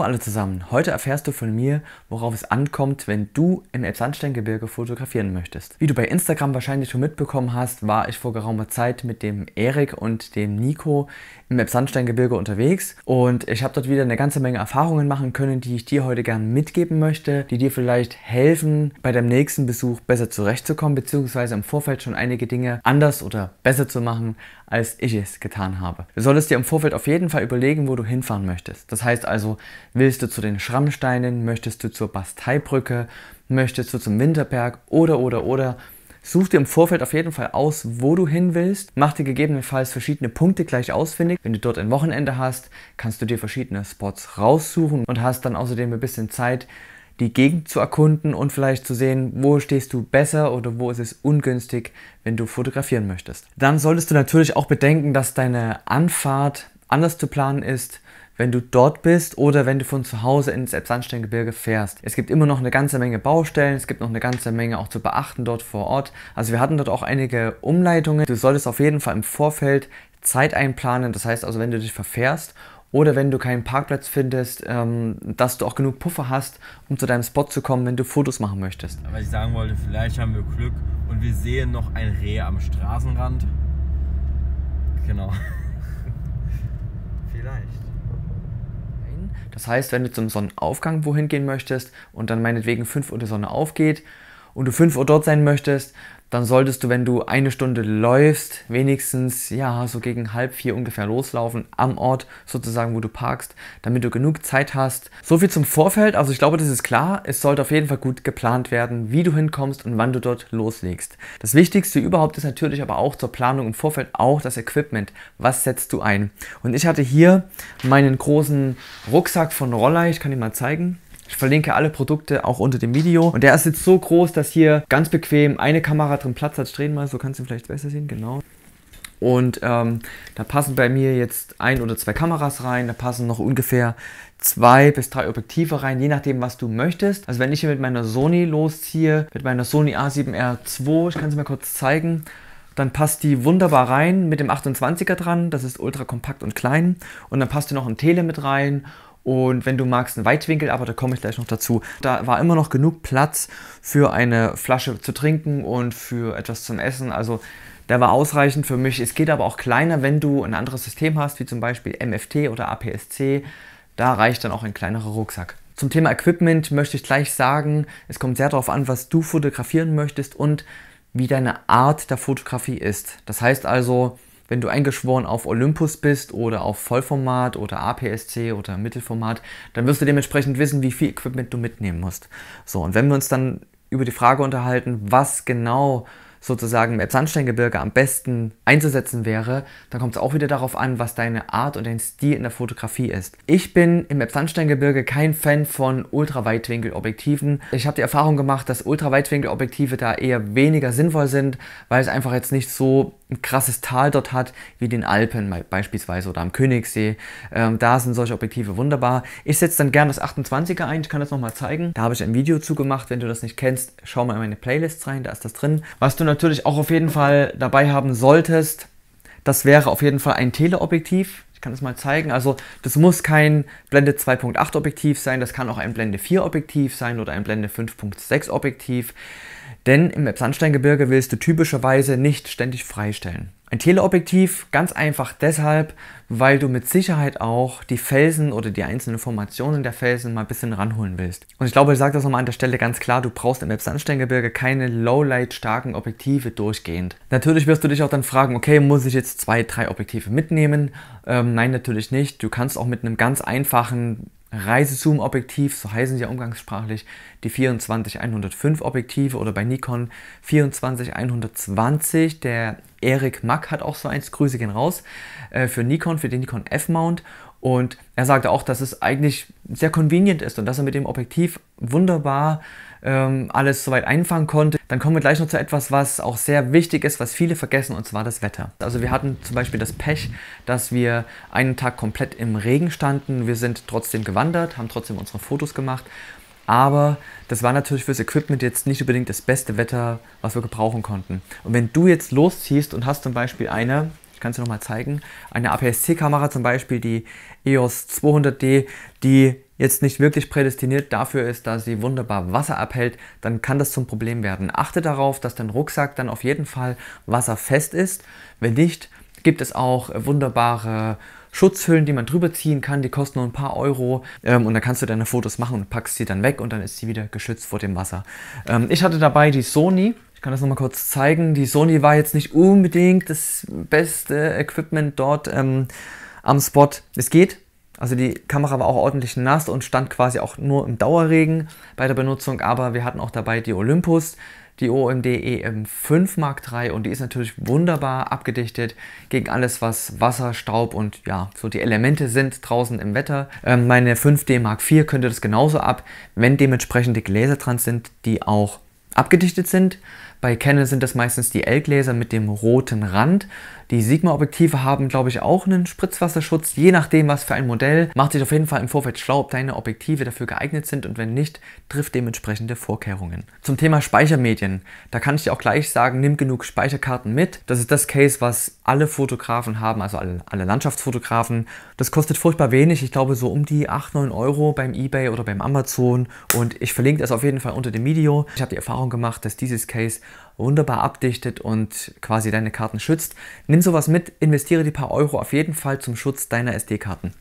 Hallo alle zusammen, heute erfährst du von mir, worauf es ankommt, wenn du im Elbsandsteingebirge fotografieren möchtest. Wie du bei Instagram wahrscheinlich schon mitbekommen hast, war ich vor geraumer Zeit mit dem Erik und dem Nico im Elbsandsteingebirge unterwegs und ich habe dort wieder eine ganze Menge Erfahrungen machen können, die ich dir heute gerne mitgeben möchte, die dir vielleicht helfen, bei deinem nächsten Besuch besser zurechtzukommen, beziehungsweise im Vorfeld schon einige Dinge anders oder besser zu machen, als ich es getan habe. Du solltest dir im Vorfeld auf jeden Fall überlegen, wo du hinfahren möchtest. Das heißt also, Willst du zu den Schrammsteinen? Möchtest du zur Basteibrücke? Möchtest du zum Winterberg? Oder, oder, oder. Such dir im Vorfeld auf jeden Fall aus, wo du hin willst. Mach dir gegebenenfalls verschiedene Punkte gleich ausfindig. Wenn du dort ein Wochenende hast, kannst du dir verschiedene Spots raussuchen und hast dann außerdem ein bisschen Zeit, die Gegend zu erkunden und vielleicht zu sehen, wo stehst du besser oder wo ist es ungünstig, wenn du fotografieren möchtest. Dann solltest du natürlich auch bedenken, dass deine Anfahrt anders zu planen ist wenn du dort bist oder wenn du von zu Hause ins Elbsandsteingebirge fährst. Es gibt immer noch eine ganze Menge Baustellen, es gibt noch eine ganze Menge auch zu beachten dort vor Ort. Also wir hatten dort auch einige Umleitungen. Du solltest auf jeden Fall im Vorfeld Zeit einplanen, das heißt also, wenn du dich verfährst oder wenn du keinen Parkplatz findest, ähm, dass du auch genug Puffer hast, um zu deinem Spot zu kommen, wenn du Fotos machen möchtest. Aber ich sagen wollte, vielleicht haben wir Glück und wir sehen noch ein Reh am Straßenrand. Genau. vielleicht. Das heißt, wenn du zum Sonnenaufgang wohin gehen möchtest und dann meinetwegen 5 Uhr die Sonne aufgeht und du 5 Uhr dort sein möchtest, dann solltest du, wenn du eine Stunde läufst, wenigstens ja so gegen halb vier ungefähr loslaufen am Ort sozusagen, wo du parkst, damit du genug Zeit hast. So viel zum Vorfeld. Also ich glaube, das ist klar. Es sollte auf jeden Fall gut geplant werden, wie du hinkommst und wann du dort loslegst. Das Wichtigste überhaupt ist natürlich aber auch zur Planung im Vorfeld auch das Equipment. Was setzt du ein? Und ich hatte hier meinen großen Rucksack von Roller. Ich kann dir mal zeigen. Ich verlinke alle Produkte auch unter dem Video. Und der ist jetzt so groß, dass hier ganz bequem eine Kamera drin Platz hat. Drehen mal, so kannst du ihn vielleicht besser sehen, genau. Und ähm, da passen bei mir jetzt ein oder zwei Kameras rein, da passen noch ungefähr zwei bis drei Objektive rein, je nachdem, was du möchtest. Also wenn ich hier mit meiner Sony losziehe, mit meiner Sony A7R2, ich kann es mal kurz zeigen, dann passt die wunderbar rein mit dem 28er dran, das ist ultra kompakt und klein. Und dann passt hier noch ein Tele mit rein und wenn du magst, ein Weitwinkel, aber da komme ich gleich noch dazu. Da war immer noch genug Platz für eine Flasche zu trinken und für etwas zum Essen. Also der war ausreichend für mich. Es geht aber auch kleiner, wenn du ein anderes System hast, wie zum Beispiel MFT oder APS-C. Da reicht dann auch ein kleinerer Rucksack. Zum Thema Equipment möchte ich gleich sagen, es kommt sehr darauf an, was du fotografieren möchtest und wie deine Art der Fotografie ist. Das heißt also, wenn du eingeschworen auf Olympus bist oder auf Vollformat oder APS-C oder Mittelformat, dann wirst du dementsprechend wissen, wie viel Equipment du mitnehmen musst. So, und wenn wir uns dann über die Frage unterhalten, was genau sozusagen im Elbsandsteingebirge am besten einzusetzen wäre, dann kommt es auch wieder darauf an, was deine Art und dein Stil in der Fotografie ist. Ich bin im Elbsandsteingebirge kein Fan von Ultraweitwinkelobjektiven. Ich habe die Erfahrung gemacht, dass Ultraweitwinkelobjektive da eher weniger sinnvoll sind, weil es einfach jetzt nicht so ein krasses Tal dort hat, wie den Alpen beispielsweise oder am Königssee. Ähm, da sind solche Objektive wunderbar. Ich setze dann gerne das 28er ein, ich kann das nochmal zeigen. Da habe ich ein Video zugemacht, wenn du das nicht kennst, schau mal in meine Playlists rein, da ist das drin. Was du natürlich auch auf jeden Fall dabei haben solltest, das wäre auf jeden Fall ein Teleobjektiv. Ich kann das mal zeigen. Also das muss kein Blende 2.8 Objektiv sein, das kann auch ein Blende 4 Objektiv sein oder ein Blende 5.6 Objektiv. Denn im Sandsteingebirge willst du typischerweise nicht ständig freistellen. Ein Teleobjektiv ganz einfach deshalb, weil du mit Sicherheit auch die Felsen oder die einzelnen Formationen der Felsen mal ein bisschen ranholen willst. Und ich glaube, ich sage das nochmal an der Stelle ganz klar, du brauchst im Sandsteingebirge keine Lowlight-starken Objektive durchgehend. Natürlich wirst du dich auch dann fragen, okay, muss ich jetzt zwei, drei Objektive mitnehmen? Ähm, nein, natürlich nicht. Du kannst auch mit einem ganz einfachen Reisezoom-Objektiv, so heißen sie ja umgangssprachlich, die 24-105 Objektive oder bei Nikon 24-120. Der Erik Mack hat auch so eins, Grüße gehen raus, äh, für Nikon, für den Nikon F-Mount. Und er sagte auch, dass es eigentlich sehr convenient ist und dass er mit dem Objektiv wunderbar äh, ähm, alles soweit einfangen konnte. Dann kommen wir gleich noch zu etwas, was auch sehr wichtig ist, was viele vergessen, und zwar das Wetter. Also wir hatten zum Beispiel das Pech, dass wir einen Tag komplett im Regen standen. Wir sind trotzdem gewandert, haben trotzdem unsere Fotos gemacht. Aber das war natürlich fürs Equipment jetzt nicht unbedingt das beste Wetter, was wir gebrauchen konnten. Und wenn du jetzt losziehst und hast zum Beispiel eine, ich kann es dir nochmal zeigen, eine APS-C-Kamera zum Beispiel, die EOS 200D, die jetzt nicht wirklich prädestiniert dafür ist, da sie wunderbar Wasser abhält, dann kann das zum Problem werden. Achte darauf, dass dein Rucksack dann auf jeden Fall wasserfest ist. Wenn nicht, gibt es auch wunderbare Schutzhüllen, die man drüber ziehen kann. Die kosten nur ein paar Euro ähm, und dann kannst du deine Fotos machen und packst sie dann weg und dann ist sie wieder geschützt vor dem Wasser. Ähm, ich hatte dabei die Sony. Ich kann das nochmal kurz zeigen. Die Sony war jetzt nicht unbedingt das beste Equipment dort ähm, am Spot. Es geht, also die Kamera war auch ordentlich nass und stand quasi auch nur im Dauerregen bei der Benutzung, aber wir hatten auch dabei die Olympus, die OMD EM5 Mark III und die ist natürlich wunderbar abgedichtet gegen alles, was Wasser, Staub und ja, so die Elemente sind draußen im Wetter. Ähm, meine 5D Mark IV könnte das genauso ab, wenn dementsprechend die Gläser dran sind, die auch abgedichtet sind. Bei Canon sind das meistens die L-Gläser mit dem roten Rand. Die Sigma-Objektive haben, glaube ich, auch einen Spritzwasserschutz, je nachdem, was für ein Modell. Macht sich auf jeden Fall im Vorfeld schlau, ob deine Objektive dafür geeignet sind und wenn nicht, trifft dementsprechende Vorkehrungen. Zum Thema Speichermedien. Da kann ich dir auch gleich sagen, nimm genug Speicherkarten mit. Das ist das Case, was alle Fotografen haben, also alle, alle Landschaftsfotografen. Das kostet furchtbar wenig, ich glaube so um die 8, 9 Euro beim Ebay oder beim Amazon und ich verlinke das auf jeden Fall unter dem Video. Ich habe die Erfahrung Erfahrung gemacht, dass dieses Case wunderbar abdichtet und quasi deine Karten schützt. Nimm sowas mit, investiere die paar Euro auf jeden Fall zum Schutz deiner SD-Karten.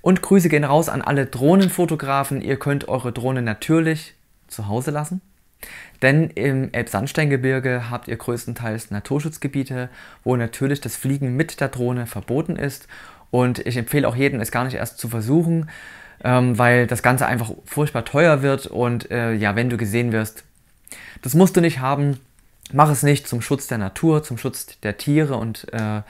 Und Grüße gehen raus an alle Drohnenfotografen. Ihr könnt eure Drohne natürlich zu Hause lassen. Denn im Elbsandsteingebirge habt ihr größtenteils Naturschutzgebiete, wo natürlich das Fliegen mit der Drohne verboten ist. Und ich empfehle auch jedem, es gar nicht erst zu versuchen, ähm, weil das Ganze einfach furchtbar teuer wird. Und äh, ja, wenn du gesehen wirst, das musst du nicht haben. Mach es nicht zum Schutz der Natur, zum Schutz der Tiere und äh,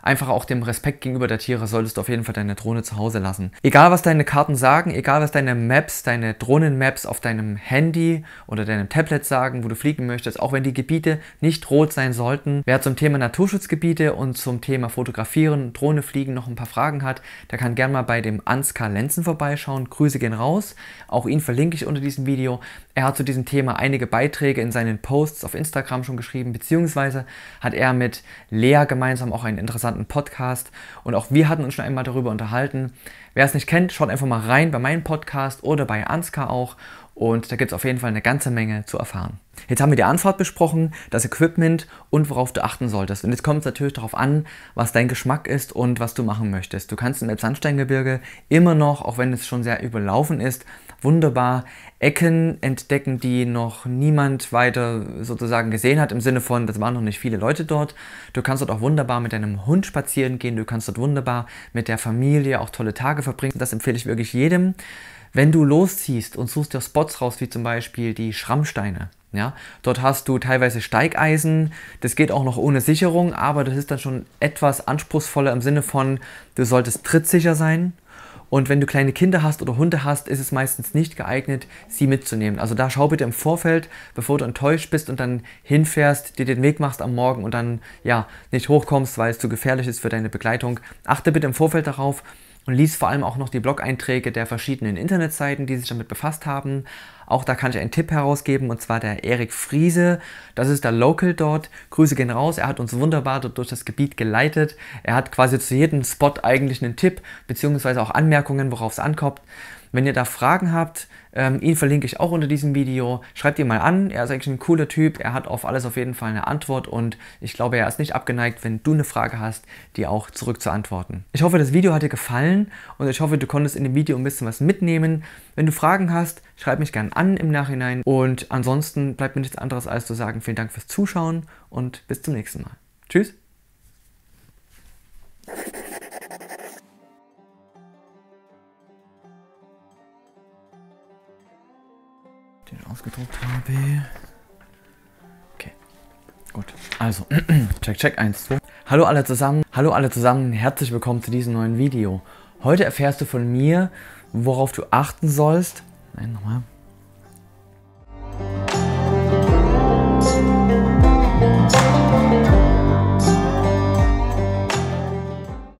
einfach auch dem Respekt gegenüber der Tiere solltest du auf jeden Fall deine Drohne zu Hause lassen. Egal was deine Karten sagen, egal was deine Maps, deine Drohnenmaps auf deinem Handy oder deinem Tablet sagen, wo du fliegen möchtest, auch wenn die Gebiete nicht rot sein sollten. Wer zum Thema Naturschutzgebiete und zum Thema Fotografieren, Drohne fliegen noch ein paar Fragen hat, der kann gerne mal bei dem Ansgar Lenzen vorbeischauen. Grüße gehen raus. Auch ihn verlinke ich unter diesem Video. Er hat zu diesem Thema einige Beiträge in seinen Posts auf Instagram schon geschrieben, beziehungsweise hat er mit Lea gemeinsam auch einen interessanten Podcast und auch wir hatten uns schon einmal darüber unterhalten. Wer es nicht kennt, schaut einfach mal rein bei meinem Podcast oder bei Anska auch und da gibt es auf jeden Fall eine ganze Menge zu erfahren. Jetzt haben wir die Anfahrt besprochen, das Equipment und worauf du achten solltest. Und jetzt kommt es natürlich darauf an, was dein Geschmack ist und was du machen möchtest. Du kannst im Elbsandsteingebirge immer noch, auch wenn es schon sehr überlaufen ist, wunderbar Ecken entdecken, die noch niemand weiter sozusagen gesehen hat, im Sinne von, das waren noch nicht viele Leute dort. Du kannst dort auch wunderbar mit deinem Hund spazieren gehen, du kannst dort wunderbar mit der Familie auch tolle Tage verbringen. Das empfehle ich wirklich jedem. Wenn du losziehst und suchst dir Spots raus, wie zum Beispiel die Schrammsteine, ja, dort hast du teilweise Steigeisen, das geht auch noch ohne Sicherung, aber das ist dann schon etwas anspruchsvoller im Sinne von, du solltest trittsicher sein, und wenn du kleine Kinder hast oder Hunde hast, ist es meistens nicht geeignet, sie mitzunehmen. Also da schau bitte im Vorfeld, bevor du enttäuscht bist und dann hinfährst, dir den Weg machst am Morgen und dann ja nicht hochkommst, weil es zu gefährlich ist für deine Begleitung. Achte bitte im Vorfeld darauf und lies vor allem auch noch die Blog-Einträge der verschiedenen Internetseiten, die sich damit befasst haben. Auch da kann ich einen Tipp herausgeben und zwar der Erik Friese. Das ist der Local dort. Grüße gehen raus. Er hat uns wunderbar dort durch das Gebiet geleitet. Er hat quasi zu jedem Spot eigentlich einen Tipp beziehungsweise auch Anmerkungen, worauf es ankommt. Wenn ihr da Fragen habt, ähm, ihn verlinke ich auch unter diesem Video. Schreibt ihn mal an. Er ist eigentlich ein cooler Typ. Er hat auf alles auf jeden Fall eine Antwort und ich glaube, er ist nicht abgeneigt, wenn du eine Frage hast, die auch zurück zu antworten. Ich hoffe, das Video hat dir gefallen und ich hoffe, du konntest in dem Video ein bisschen was mitnehmen. Wenn du Fragen hast, schreib mich gerne an an im Nachhinein. Und ansonsten bleibt mir nichts anderes als zu sagen, vielen Dank fürs Zuschauen und bis zum nächsten Mal. Tschüss. Den ausgedruckt habe. Okay. Gut. Also, check, check, 1, 2. Hallo alle zusammen, hallo alle zusammen, herzlich willkommen zu diesem neuen Video. Heute erfährst du von mir, worauf du achten sollst. Nein, nochmal.